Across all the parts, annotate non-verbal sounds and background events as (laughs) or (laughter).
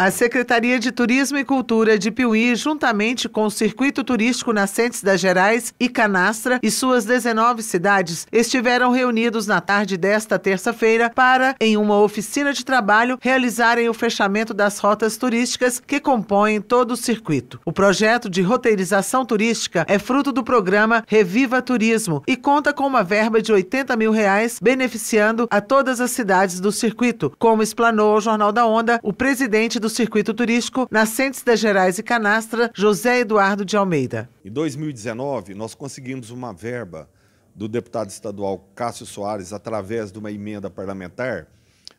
A Secretaria de Turismo e Cultura de Piuí, juntamente com o Circuito Turístico Nascentes das Gerais e Canastra e suas 19 cidades, estiveram reunidos na tarde desta terça-feira para, em uma oficina de trabalho, realizarem o fechamento das rotas turísticas que compõem todo o circuito. O projeto de roteirização turística é fruto do programa Reviva Turismo e conta com uma verba de 80 mil reais, beneficiando a todas as cidades do circuito, como explanou ao Jornal da Onda o presidente do do circuito turístico Nascentes das Gerais e Canastra, José Eduardo de Almeida. Em 2019, nós conseguimos uma verba do deputado estadual Cássio Soares, através de uma emenda parlamentar,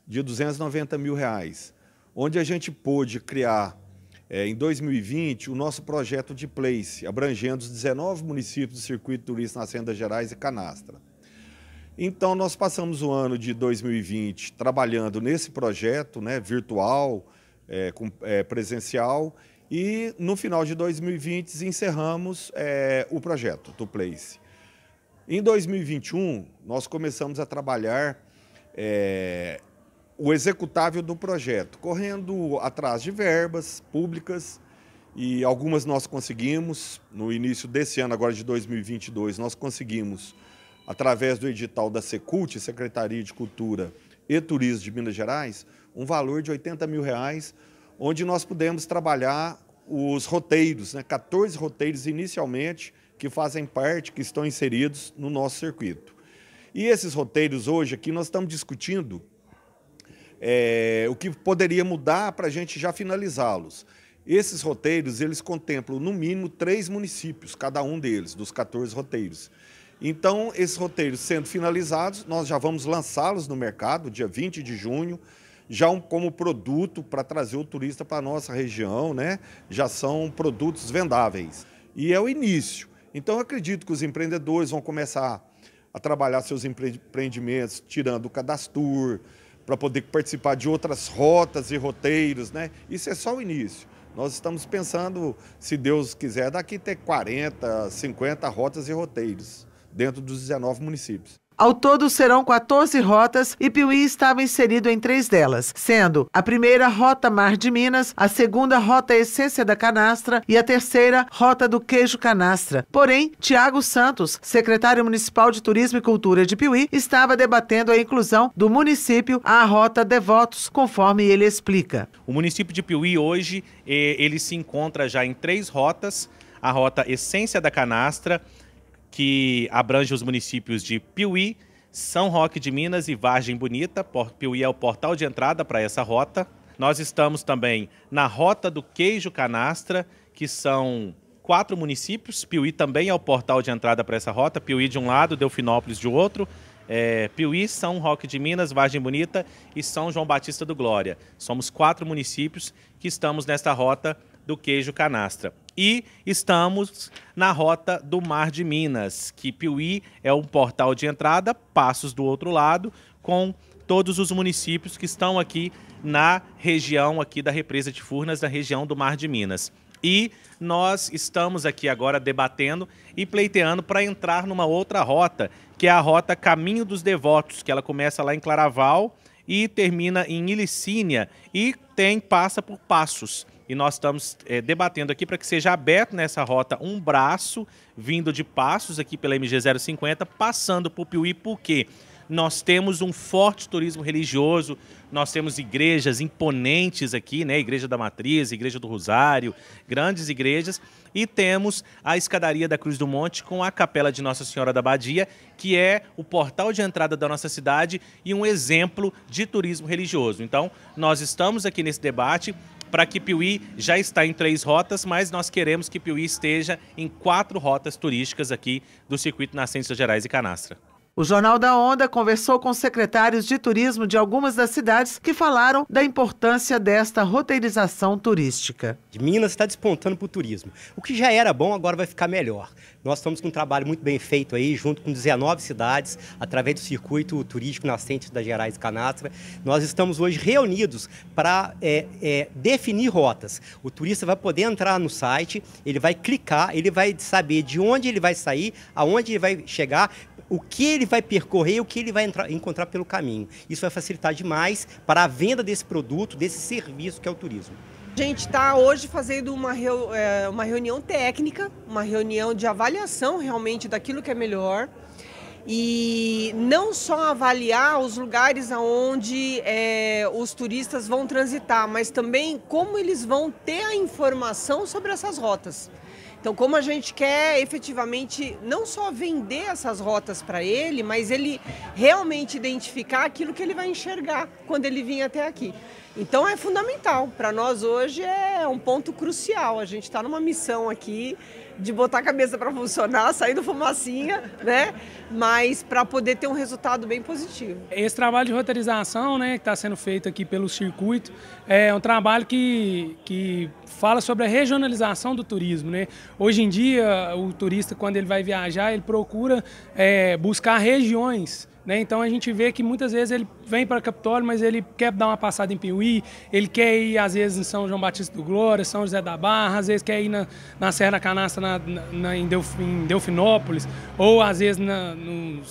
de 290 mil reais, onde a gente pôde criar, é, em 2020, o nosso projeto de place, abrangendo os 19 municípios do Circuito turístico nascentes das Gerais e Canastra. Então, nós passamos o ano de 2020 trabalhando nesse projeto né, virtual, é, com, é, presencial. E no final de 2020 encerramos é, o projeto do Place. Em 2021, nós começamos a trabalhar é, o executável do projeto, correndo atrás de verbas públicas e algumas nós conseguimos. No início desse ano, agora de 2022, nós conseguimos, através do edital da Secult, Secretaria de Cultura, e Turismo de Minas Gerais um valor de 80 mil reais, onde nós pudemos trabalhar os roteiros, né, 14 roteiros inicialmente que fazem parte, que estão inseridos no nosso circuito. E esses roteiros hoje aqui nós estamos discutindo é, o que poderia mudar para a gente já finalizá-los. Esses roteiros, eles contemplam no mínimo três municípios, cada um deles, dos 14 roteiros. Então, esses roteiros sendo finalizados, nós já vamos lançá-los no mercado, dia 20 de junho, já um, como produto para trazer o turista para a nossa região, né? Já são produtos vendáveis. E é o início. Então, acredito que os empreendedores vão começar a trabalhar seus empreendimentos, tirando o cadastro, para poder participar de outras rotas e roteiros, né? Isso é só o início. Nós estamos pensando, se Deus quiser, daqui ter 40, 50 rotas e roteiros dentro dos 19 municípios. Ao todo, serão 14 rotas e Piuí estava inserido em três delas, sendo a primeira Rota Mar de Minas, a segunda Rota Essência da Canastra e a terceira Rota do Queijo Canastra. Porém, Tiago Santos, secretário municipal de Turismo e Cultura de Piuí, estava debatendo a inclusão do município à Rota Devotos, conforme ele explica. O município de Piuí hoje, eh, ele se encontra já em três rotas, a Rota Essência da Canastra, que abrange os municípios de Piuí, São Roque de Minas e Vargem Bonita. Piuí é o portal de entrada para essa rota. Nós estamos também na Rota do Queijo Canastra, que são quatro municípios. Piuí também é o portal de entrada para essa rota. Piuí de um lado, Delfinópolis de outro. É, Piuí, São Roque de Minas, Vargem Bonita e São João Batista do Glória. Somos quatro municípios que estamos nesta rota do queijo canastra. E estamos na rota do Mar de Minas, que Piuí é um portal de entrada, Passos do outro lado, com todos os municípios que estão aqui na região aqui da represa de Furnas, na região do Mar de Minas. E nós estamos aqui agora debatendo e pleiteando para entrar numa outra rota, que é a rota Caminho dos Devotos, que ela começa lá em Claraval e termina em Ilicínia e tem passa por Passos e nós estamos é, debatendo aqui para que seja aberto nessa rota um braço vindo de Passos aqui pela MG050, passando por Piuí, porque nós temos um forte turismo religioso, nós temos igrejas imponentes aqui, né? Igreja da Matriz, Igreja do Rosário, grandes igrejas, e temos a escadaria da Cruz do Monte com a Capela de Nossa Senhora da Badia, que é o portal de entrada da nossa cidade e um exemplo de turismo religioso. Então, nós estamos aqui nesse debate para que Piuí já está em três rotas, mas nós queremos que Piuí esteja em quatro rotas turísticas aqui do Circuito Nascentes Gerais e Canastra. O Jornal da Onda conversou com secretários de turismo de algumas das cidades que falaram da importância desta roteirização turística. Minas está despontando para o turismo. O que já era bom agora vai ficar melhor. Nós estamos com um trabalho muito bem feito aí, junto com 19 cidades, através do circuito turístico nascente das Gerais Canastra. Nós estamos hoje reunidos para é, é, definir rotas. O turista vai poder entrar no site, ele vai clicar, ele vai saber de onde ele vai sair, aonde ele vai chegar, o que ele vai percorrer e o que ele vai entrar, encontrar pelo caminho. Isso vai facilitar demais para a venda desse produto, desse serviço que é o turismo. A gente está hoje fazendo uma, é, uma reunião técnica, uma reunião de avaliação realmente daquilo que é melhor e não só avaliar os lugares aonde é, os turistas vão transitar, mas também como eles vão ter a informação sobre essas rotas. Então, como a gente quer efetivamente não só vender essas rotas para ele, mas ele realmente identificar aquilo que ele vai enxergar quando ele vir até aqui. Então, é fundamental. Para nós hoje é um ponto crucial. A gente está numa missão aqui de botar a cabeça para funcionar, (laughs) sair do fumacinha, né? Mas para poder ter um resultado bem positivo. Esse trabalho de roteirização, né, que está sendo feito aqui pelo circuito, é um trabalho que, que fala sobre a regionalização do turismo, né? Hoje em dia, o turista, quando ele vai viajar, ele procura é, buscar regiões né? Então a gente vê que muitas vezes ele vem para Capitólio, mas ele quer dar uma passada em Piuí, ele quer ir às vezes em São João Batista do Glória, São José da Barra, às vezes quer ir na, na Serra da Canastra na, na, em, Delf, em, Delfinópolis, ou às vezes na, no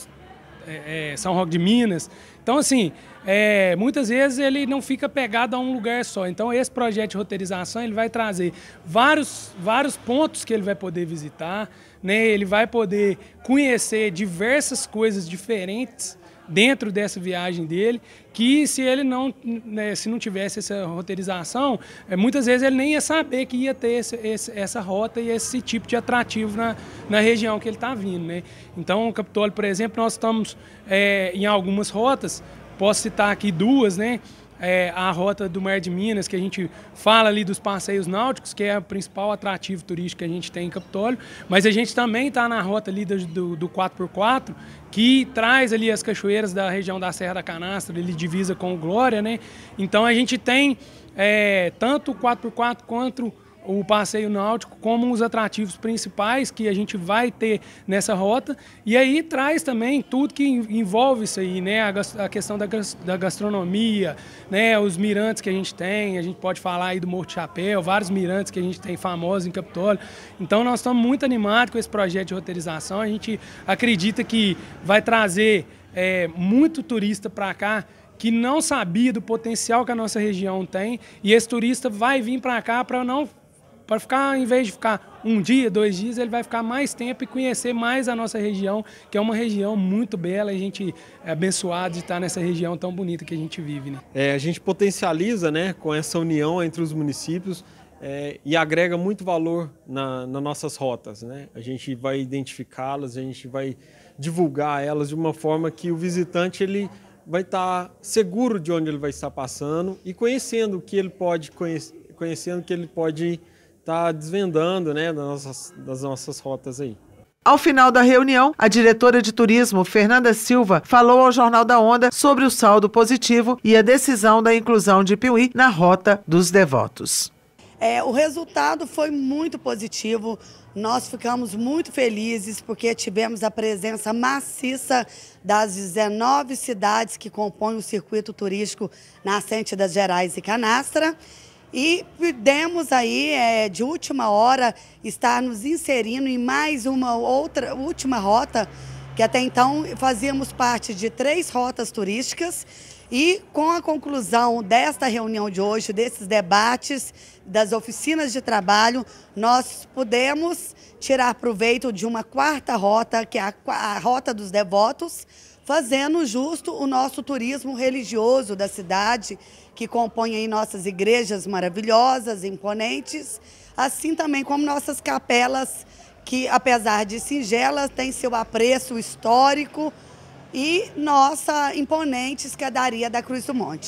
é, é, São Roque de Minas. Então, assim, é, muitas vezes ele não fica pegado a um lugar só. Então, esse projeto de roteirização ele vai trazer vários, vários pontos que ele vai poder visitar né? Ele vai poder conhecer diversas coisas diferentes dentro dessa viagem dele, que se ele não, né, se não tivesse essa roteirização, é, muitas vezes ele nem ia saber que ia ter esse, esse, essa rota e esse tipo de atrativo na, na região que ele está vindo. Né? Então, o Capitólio, por exemplo, nós estamos é, em algumas rotas, posso citar aqui duas, né? é, a rota do Mar de Minas, que a gente fala ali dos passeios náuticos, que é o principal atrativo turístico que a gente tem em Capitólio, mas a gente também está na rota ali do, do 4x4, que traz ali as cachoeiras da região da Serra da Canastra, ele divisa com o Glória, né? Então a gente tem é, tanto o 4x4 quanto o passeio náutico como os atrativos principais que a gente vai ter nessa rota. E aí traz também tudo que envolve isso aí, né? A, questão da, gastronomia, né? Os mirantes que a gente tem, a gente pode falar aí do Morte Chapéu, vários mirantes que a gente tem famosos em Capitólio. Então nós estamos muito animados com esse projeto de roteirização. A gente acredita que vai trazer é, muito turista para cá que não sabia do potencial que a nossa região tem e esse turista vai vir para cá para não para ficar, em vez de ficar um dia, dois dias, ele vai ficar mais tempo e conhecer mais a nossa região, que é uma região muito bela, a gente é abençoado de estar nessa região tão bonita que a gente vive. Né? É, a gente potencializa né, com essa união entre os municípios é, e agrega muito valor na, nas nossas rotas. Né? A gente vai identificá-las, a gente vai divulgar elas de uma forma que o visitante ele vai estar tá seguro de onde ele vai estar passando e conhecendo o que ele pode conhecer, conhecendo que ele pode está desvendando né, das nossas, das nossas rotas aí. Ao final da reunião, a diretora de turismo, Fernanda Silva, falou ao Jornal da Onda sobre o saldo positivo e a decisão da inclusão de Piuí na rota dos devotos. É, o resultado foi muito positivo. Nós ficamos muito felizes porque tivemos a presença maciça das 19 cidades que compõem o circuito turístico Nascente das Gerais e Canastra. E pudemos aí, é, de última hora, estar nos inserindo em mais uma outra última rota, que até então fazíamos parte de três rotas turísticas. E com a conclusão desta reunião de hoje, desses debates, das oficinas de trabalho, nós pudemos tirar proveito de uma quarta rota, que é a, a Rota dos Devotos, fazendo justo o nosso turismo religioso da cidade, que compõe aí nossas igrejas maravilhosas, imponentes, assim também como nossas capelas, que apesar de singelas, têm seu apreço histórico, e nossa imponente escadaria da Cruz do Monte.